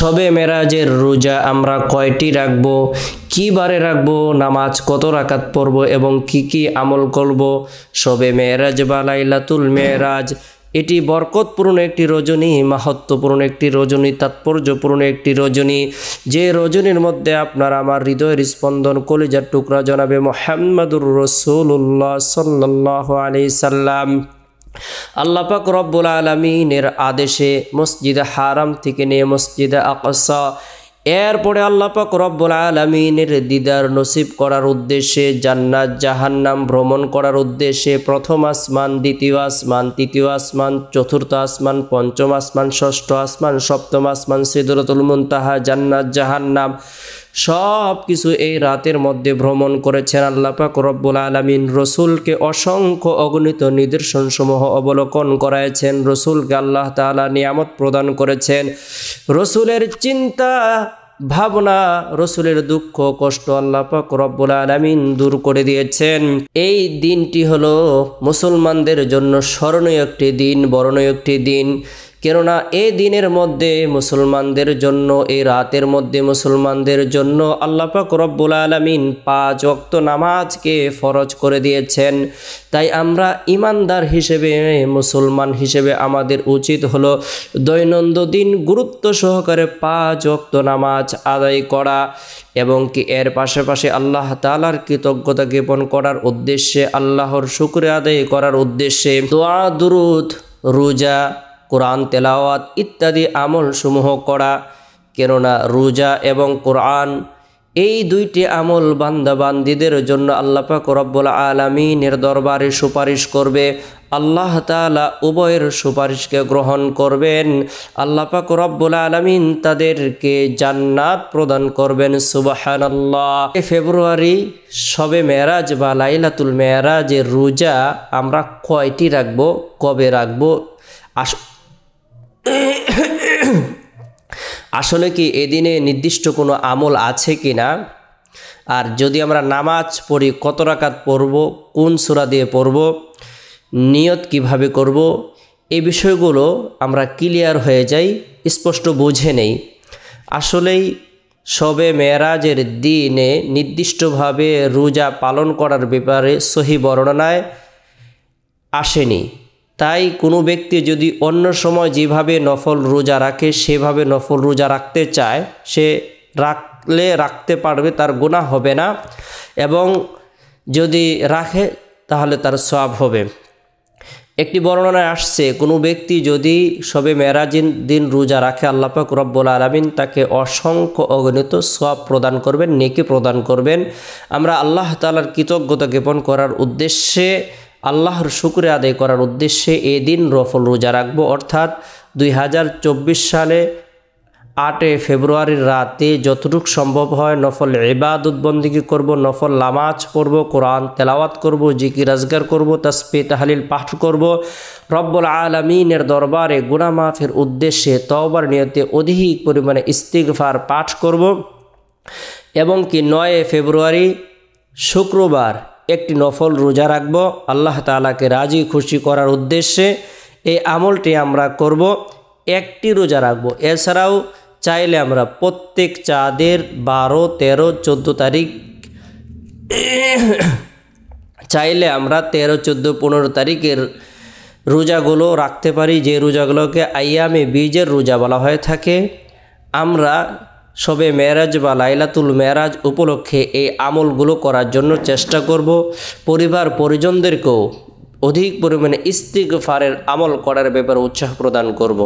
সবে মেরাজের রোজা আমরা কয়টি রাখব কি বারে রাখব নামাজ কত রাখাত পড়ব এবং কি কি আমল করব সবে মেয়েরাজ বা লাইলাতুল মেরাজ এটি বরকতপূর্ণ একটি রজনী মাহাত্মপূর্ণ একটি রজনী তাৎপর্যপূর্ণ একটি রজনী যে রজনীর মধ্যে আপনার আমার হৃদয়ের স্পন্দন কলিজার টুকরা জনাবে মোহাম্মদুর রসুল্লাহ সাল্লাহ আলি সাল্লাম আল্লাপাক রব্বুল আলমিনের আদেশে মসজিদে হারাম থেকে নিয়ে মসজিদে আকসা এরপরে আল্লাপাক রব্বুল আলমিনের দিদার নসিব করার উদ্দেশ্যে জান্নাত জাহান্নাম ভ্রমণ করার উদ্দেশ্যে প্রথম আসমান দ্বিতীয় আসমান তৃতীয় আসমান চতুর্থ আসমান পঞ্চম আসমান ষষ্ঠ আসমান সপ্তম আসমান সিদরতুল মুন্তাহা জান্নাত জাহান্নাম সব কিছু এই রাতের মধ্যে ভ্রমণ করেছেন আল্লাপাক রব্বুল আলমিন রসুলকে অসংখ্য অগণিত নিদর্শনসমূহ অবলোকন করায়ছেন রসুলকে আল্লাহ তালা নিয়ামত প্রদান করেছেন রসুলের চিন্তা ভাবনা রসুলের দুঃখ কষ্ট আল্লাপাক রব্বুল আলমিন দূর করে দিয়েছেন এই দিনটি হলো মুসলমানদের জন্য স্মরণীয় একটি দিন বরণীয় একটি দিন কেননা এ দিনের মধ্যে মুসলমানদের জন্য এ রাতের মধ্যে মুসলমানদের জন্য আল্লাপাক রব্বুল আলমিন পাঁচ অক্ত নামাজকে ফরজ করে দিয়েছেন তাই আমরা ইমানদার হিসেবে মুসলমান হিসেবে আমাদের উচিত হলো দৈনন্দিন গুরুত্ব সহকারে পাঁচ অক্ত নামাজ আদায় করা এবং কি এর পাশাপাশি আল্লাহ তালার কৃতজ্ঞতা জ্ঞাপন করার উদ্দেশ্যে আল্লাহর শুক্রে আদায় করার উদ্দেশ্যে দোয়া দুরুদ রোজা কোরআন তেলাওয়াত ইত্যাদি আমলসমূহ করা কেননা রোজা এবং কোরআন এই দুইটি আমল বান্দাবান্দিদের জন্য আল্লাপাক রব্বুল আলমিনের দরবারে সুপারিশ করবে আল্লাহ তালা উভয়ের সুপারিশকে গ্রহণ করবেন আল্লাপাক রব্বুল আলমিন তাদেরকে জান্নাত প্রদান করবেন সুবাহান আল্লাহ ফেব্রুয়ারি সবে মেরাজ বা লাইলাতুল মেরাজের রোজা আমরা কয়টি রাখবো কবে রাখবো আস আসলে কি এদিনে নির্দিষ্ট কোনো আমল আছে কি না আর যদি আমরা নামাজ পড়ি কত রাকাত পড়ব কোন সুরা দিয়ে পড়ব নিয়ত কিভাবে করব এই বিষয়গুলো আমরা ক্লিয়ার হয়ে যাই স্পষ্ট বুঝে নেই আসলেই সবে মেয়েরাজের দিনে নির্দিষ্টভাবে রোজা পালন করার ব্যাপারে সহি বর্ণনায় আসেনি তাই কোনো ব্যক্তি যদি অন্য সময় যেভাবে নফল রোজা রাখে সেভাবে নফল রোজা রাখতে চায় সে রাখলে রাখতে পারবে তার গোনা হবে না এবং যদি রাখে তাহলে তার সব হবে একটি বর্ণনায় আসছে কোনো ব্যক্তি যদি সবে মেরাজিন দিন রোজা রাখে আল্লাপাক রব্বুল আলমিন তাকে অসংখ্য অগণিত সব প্রদান করবেন নেকি প্রদান করবেন আমরা আল্লাহ তালার কৃতজ্ঞতা জ্ঞাপন করার উদ্দেশ্যে আল্লাহর শুক্রে আদায় করার উদ্দেশ্যে এ দিন রফল রোজা রাখব অর্থাৎ দুই সালে আটে ফেব্রুয়ারির রাতে যতটুক সম্ভব হয় নফল এবাদতবন্দিগি করব নফল লামাজ পড়ব কোরআন তেলাওয়াত করব জিকি রাজগার করব তসপে তাহালিল পাঠ করব রব্বুল আলমিনের দরবারে গুণামাফের উদ্দেশ্যে তওবার নিয়তে অধিক পরিমাণে ইস্তিগফার পাঠ করব এবং কি নয় ফেব্রুয়ারি শুক্রবার একটি নফল রোজা রাখব আল্লাহ তালাকে রাজি খুশি করার উদ্দেশ্যে এই আমলটি আমরা করব একটি রোজা রাখব এছাড়াও চাইলে আমরা প্রত্যেক চাঁদের বারো তেরো চোদ্দো তারিখ চাইলে আমরা তেরো চোদ্দো পনেরো তারিখের রোজাগুলো রাখতে পারি যে রোজাগুলোকে আইয়ামে বীজের রোজা বলা হয়ে থাকে আমরা সবে মেরাজ বা লাইলাতুল মেরাজ উপলক্ষে এই আমলগুলো করার জন্য চেষ্টা করব পরিবার পরিজনদেরকেও অধিক পরিমাণে ফারের আমল করার ব্যাপারে উৎসাহ প্রদান করব।